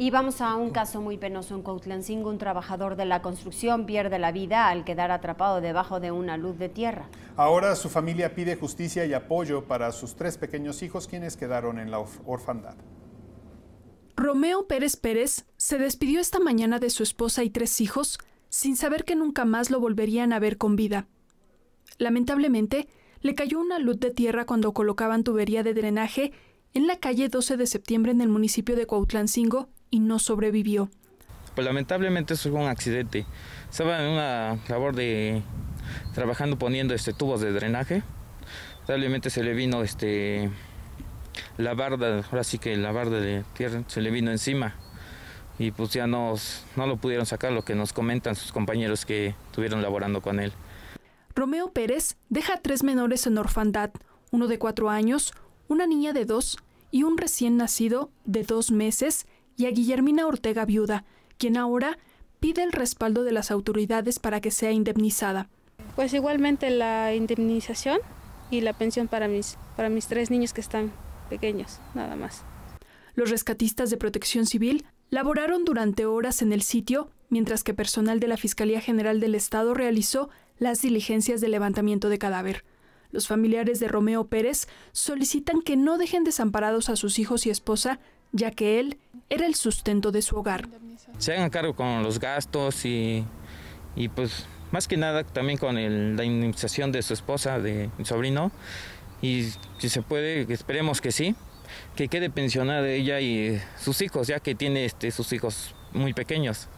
Y vamos a un caso muy penoso en Cuautlancingo. Un trabajador de la construcción pierde la vida al quedar atrapado debajo de una luz de tierra. Ahora su familia pide justicia y apoyo para sus tres pequeños hijos, quienes quedaron en la orfandad. Romeo Pérez Pérez se despidió esta mañana de su esposa y tres hijos sin saber que nunca más lo volverían a ver con vida. Lamentablemente, le cayó una luz de tierra cuando colocaban tubería de drenaje en la calle 12 de septiembre en el municipio de Cuautlancingo, y no sobrevivió. Pues lamentablemente eso fue un accidente. Estaba en una labor de trabajando poniendo este tubos de drenaje. Lamentablemente se le vino este la barda, ahora sí que la barda de tierra se le vino encima y pues ya nos, no lo pudieron sacar, lo que nos comentan sus compañeros que estuvieron laborando con él. Romeo Pérez deja a tres menores en orfandad, uno de cuatro años, una niña de dos y un recién nacido de dos meses y a Guillermina Ortega viuda, quien ahora pide el respaldo de las autoridades para que sea indemnizada. Pues igualmente la indemnización y la pensión para mis, para mis tres niños que están pequeños, nada más. Los rescatistas de protección civil laboraron durante horas en el sitio, mientras que personal de la Fiscalía General del Estado realizó las diligencias de levantamiento de cadáver. Los familiares de Romeo Pérez solicitan que no dejen desamparados a sus hijos y esposa ya que él era el sustento de su hogar. Se hagan cargo con los gastos y, y pues más que nada también con la indemnización de su esposa, de su sobrino, y si se puede, esperemos que sí, que quede pensionada ella y sus hijos, ya que tiene este, sus hijos muy pequeños.